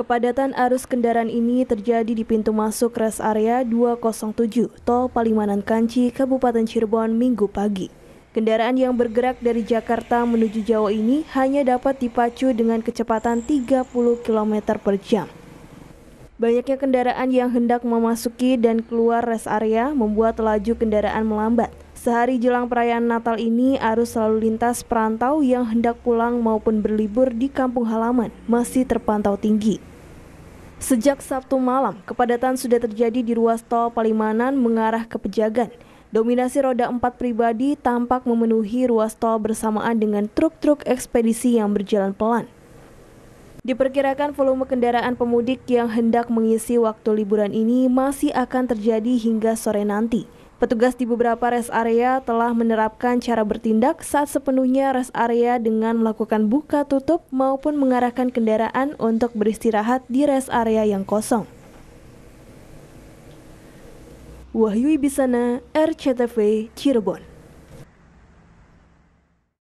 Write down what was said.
Kepadatan arus kendaraan ini terjadi di pintu masuk res area 207 Tol Palimanan Kanci, Kabupaten Cirebon, Minggu pagi. Kendaraan yang bergerak dari Jakarta menuju Jawa ini hanya dapat dipacu dengan kecepatan 30 km per jam. Banyaknya kendaraan yang hendak memasuki dan keluar res area membuat laju kendaraan melambat. Sehari jelang perayaan Natal ini, arus lalu lintas perantau yang hendak pulang maupun berlibur di kampung halaman masih terpantau tinggi. Sejak Sabtu malam, kepadatan sudah terjadi di ruas tol Palimanan mengarah ke Pejagan. Dominasi roda empat pribadi tampak memenuhi ruas tol bersamaan dengan truk-truk ekspedisi yang berjalan pelan. Diperkirakan volume kendaraan pemudik yang hendak mengisi waktu liburan ini masih akan terjadi hingga sore nanti. Petugas di beberapa res area telah menerapkan cara bertindak saat sepenuhnya res area dengan melakukan buka tutup maupun mengarahkan kendaraan untuk beristirahat di res area yang kosong. Wahyu Ibisana, RCTV, Cirebon.